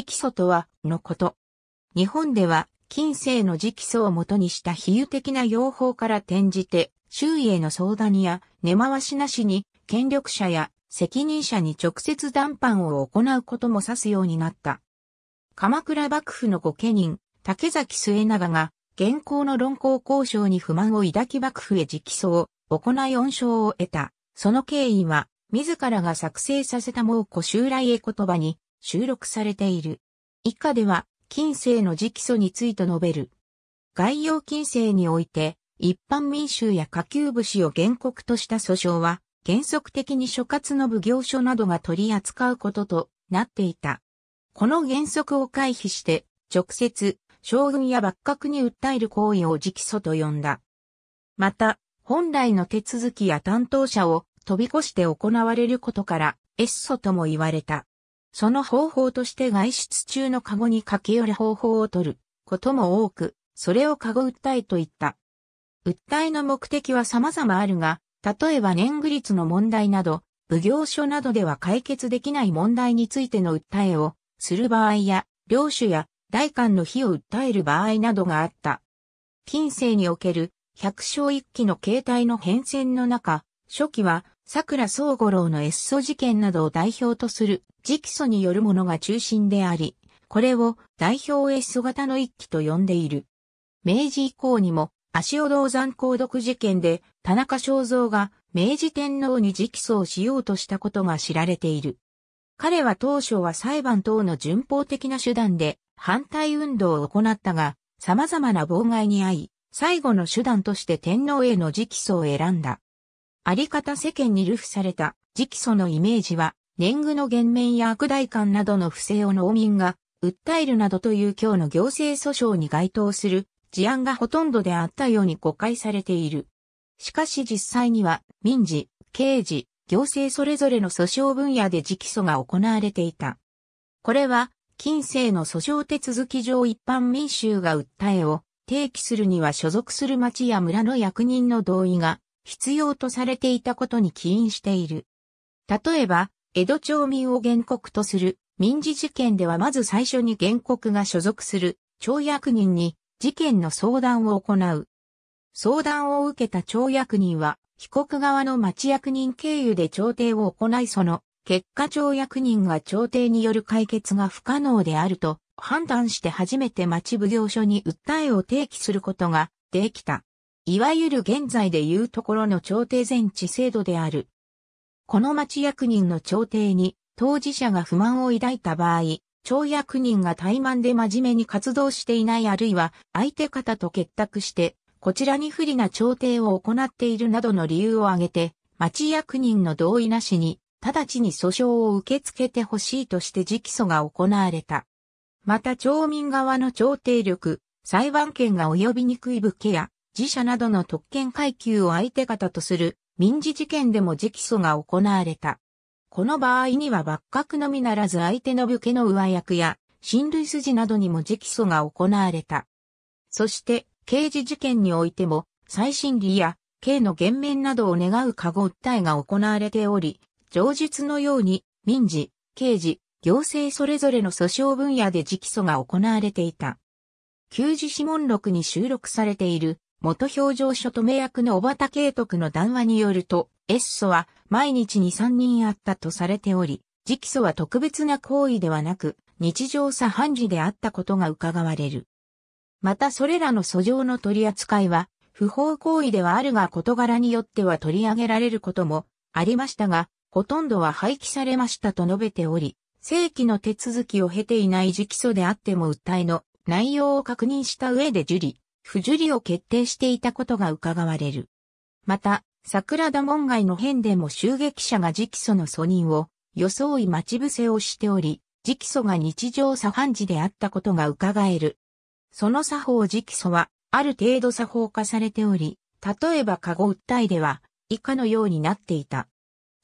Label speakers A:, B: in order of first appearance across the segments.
A: 直訴とは、のこと。日本では、近世の直訴をもとにした比喩的な用法から転じて、周囲への相談や根回しなしに、権力者や責任者に直接談判を行うことも指すようになった。鎌倉幕府の御家人、竹崎末長が、現行の論考交渉に不満を抱き幕府へ直訴を行い恩賞を得た。その経緯は、自らが作成させた猛虎襲来へ言葉に、収録されている。以下では、近世の直訴について述べる。概要近世において、一般民衆や下級武士を原告とした訴訟は、原則的に諸葛の奉行所などが取り扱うこととなっていた。この原則を回避して、直接、将軍や幕閣に訴える行為を直訴と呼んだ。また、本来の手続きや担当者を飛び越して行われることから、エッソとも言われた。その方法として外出中のカゴに駆け寄る方法を取ることも多く、それをカゴ訴えと言った。訴えの目的は様々あるが、例えば年貢率の問題など、奉行所などでは解決できない問題についての訴えをする場合や、領主や代官の非を訴える場合などがあった。近世における百姓一揆の形態の変遷の中、初期は桜総五郎のッ祖事件などを代表とする直訴によるものが中心であり、これを代表ッ祖型の一期と呼んでいる。明治以降にも、足尾銅山鉱毒事件で田中正造が明治天皇に直訴をしようとしたことが知られている。彼は当初は裁判等の順法的な手段で反対運動を行ったが、様々な妨害に遭い、最後の手段として天皇への直訴を選んだ。あり方世間に流布された直訴のイメージは、年貢の減免や悪代官などの不正を農民が訴えるなどという今日の行政訴訟に該当する事案がほとんどであったように誤解されている。しかし実際には民事、刑事、行政それぞれの訴訟分野で直訴が行われていた。これは、近世の訴訟手続き上一般民衆が訴えを提起するには所属する町や村の役人の同意が必要とされていたことに起因している。例えば、江戸町民を原告とする民事事件ではまず最初に原告が所属する町役人に事件の相談を行う。相談を受けた町役人は被告側の町役人経由で調停を行いその結果町役人が調停による解決が不可能であると判断して初めて町奉行所に訴えを提起することができた。いわゆる現在でいうところの朝廷全置制度である。この町役人の朝廷に当事者が不満を抱いた場合、町役人が怠慢で真面目に活動していないあるいは相手方と結託して、こちらに不利な調停を行っているなどの理由を挙げて、町役人の同意なしに、直ちに訴訟を受け付けてほしいとして直訴が行われた。また町民側の調停力、裁判権が及びにくい武家や自社などの特権階級を相手方とする民事事件でも直訴が行われた。この場合には幕閣のみならず相手の武家の上役や、親類筋などにも直訴が行われた。そして、刑事事件においても、再審理や、刑の減免などを願う過護訴えが行われており、上述のように、民事、刑事、行政それぞれの訴訟分野で直訴が行われていた。旧自指紋録に収録されている元表情書と名役の小畑慶徳の談話によると、エッソは毎日に3人あったとされており、直訴は特別な行為ではなく、日常茶飯事であったことが伺われる。またそれらの訴状の取り扱いは、不法行為ではあるが事柄によっては取り上げられることもありましたが、ほとんどは廃棄されましたと述べており、正規の手続きを経ていない直訴であっても訴えの内容を確認した上で受理不受理を決定していたことが伺われる。また、桜田門外の変でも襲撃者が直訴の訴人を装い待ち伏せをしており、直訴が日常茶飯事であったことが伺える。その作法直訴は、ある程度作法化されており、例えば加護訴えでは、以下のようになっていた。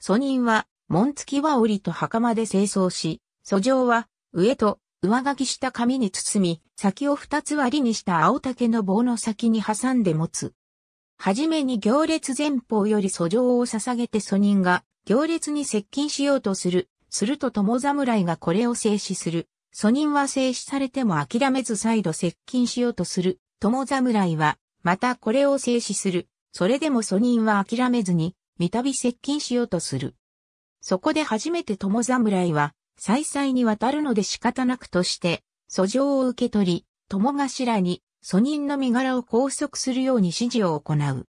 A: 訴人は、門付きは折と袴で清掃し、訴状は、上と上書きした紙に包み、先を二つ割りにした青竹の棒の先に挟んで持つ。はじめに行列前方より訴状を捧げて祖人が行列に接近しようとする。すると友侍がこれを制止する。祖人は制止されても諦めず再度接近しようとする。友侍はまたこれを制止する。それでも祖人は諦めずに、三度接近しようとする。そこで初めて友侍は、再々にわたるので仕方なくとして、訴状を受け取り、友頭に、訴人の身柄を拘束するように指示を行う。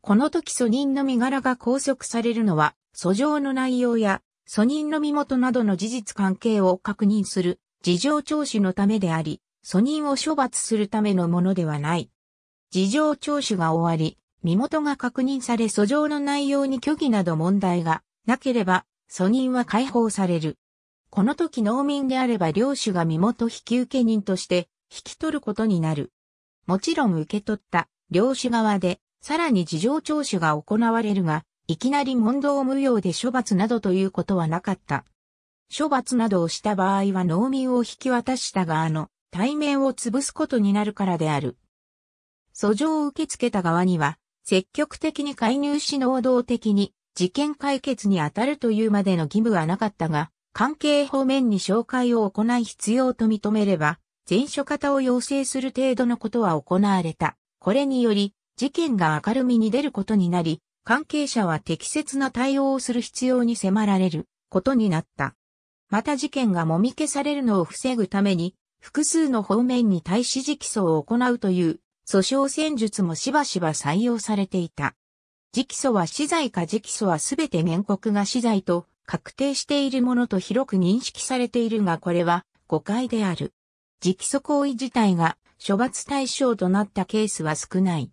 A: この時訴人の身柄が拘束されるのは、訴状の内容や、訴人の身元などの事実関係を確認する、事情聴取のためであり、訴人を処罰するためのものではない。事情聴取が終わり、身元が確認され訴状の内容に虚偽など問題がなければ、訴人は解放される。この時農民であれば領主が身元引受人として引き取ることになる。もちろん受け取った領主側でさらに事情聴取が行われるが、いきなり問答無用で処罰などということはなかった。処罰などをした場合は農民を引き渡した側の対面を潰すことになるからである。訴状を受け付けた側には、積極的に介入し能動的に事件解決に当たるというまでの義務はなかったが、関係方面に紹介を行い必要と認めれば、前書型を要請する程度のことは行われた。これにより、事件が明るみに出ることになり、関係者は適切な対応をする必要に迫られることになった。また事件がもみ消されるのを防ぐために、複数の方面に対し直訴を行うという訴訟戦術もしばしば採用されていた。直訴は資材か直訴はすべて原告が死罪と確定しているものと広く認識されているがこれは誤解である。直訴行為自体が処罰対象となったケースは少ない。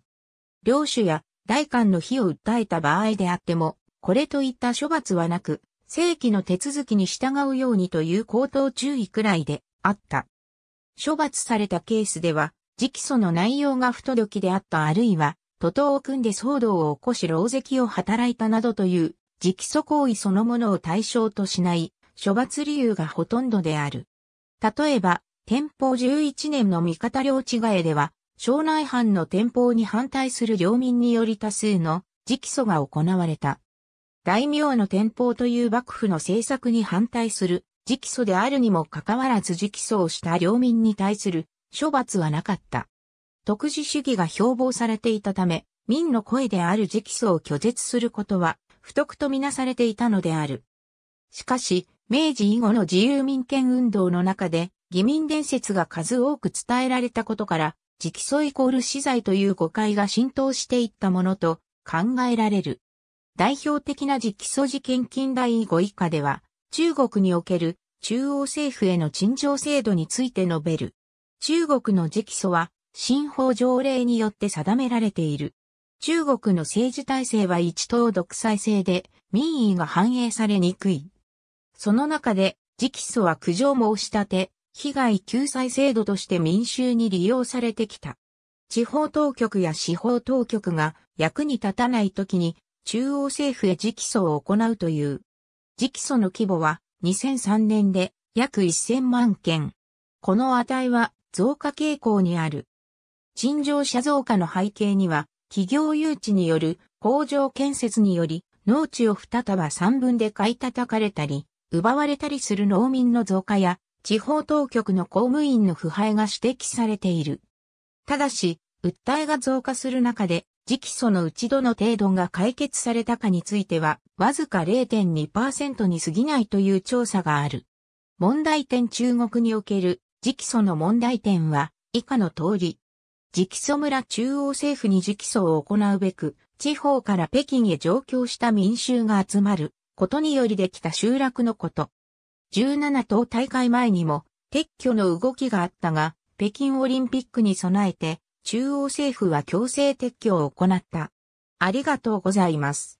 A: 領主や代官の非を訴えた場合であっても、これといった処罰はなく、正規の手続きに従うようにという口頭注意くらいであった。処罰されたケースでは、直訴の内容が不届きであったあるいは、徒党を組んで騒動を起こし牢石を働いたなどという直訴行為そのものを対象としない処罰理由がほとんどである。例えば、天保11年の味方領違えでは、省内藩の天保に反対する領民により多数の直訴が行われた。大名の天保という幕府の政策に反対する直訴であるにもかかわらず直訴をした領民に対する処罰はなかった。特殊主義が標榜されていたため、民の声である直訴を拒絶することは不徳とみなされていたのである。しかし、明治以後の自由民権運動の中で、義民伝説が数多く伝えられたことから、直訴イコール死罪という誤解が浸透していったものと考えられる。代表的な直訴事件近代以後以下では、中国における中央政府への陳情制度について述べる。中国の直訴は、新法条例によって定められている。中国の政治体制は一党独裁制で民意が反映されにくい。その中で、直訴は苦情も押し立て、被害救済制度として民衆に利用されてきた。地方当局や司法当局が役に立たない時に中央政府へ直訴を行うという。直訴の規模は2003年で約1000万件。この値は増加傾向にある。陳情者増加の背景には企業誘致による工場建設により、農地を二束三分で買い叩かれたり、奪われたりする農民の増加や、地方当局の公務員の腐敗が指摘されている。ただし、訴えが増加する中で、直訴のうちどの程度が解決されたかについては、わずか0.2%に過ぎないという調査がある。問題点中国における直訴の問題点は、以下の通り、直訴村中央政府に直訴を行うべく、地方から北京へ上京した民衆が集まることによりできた集落のこと。17党大会前にも撤去の動きがあったが、北京オリンピックに備えて中央政府は強制撤去を行った。ありがとうございます。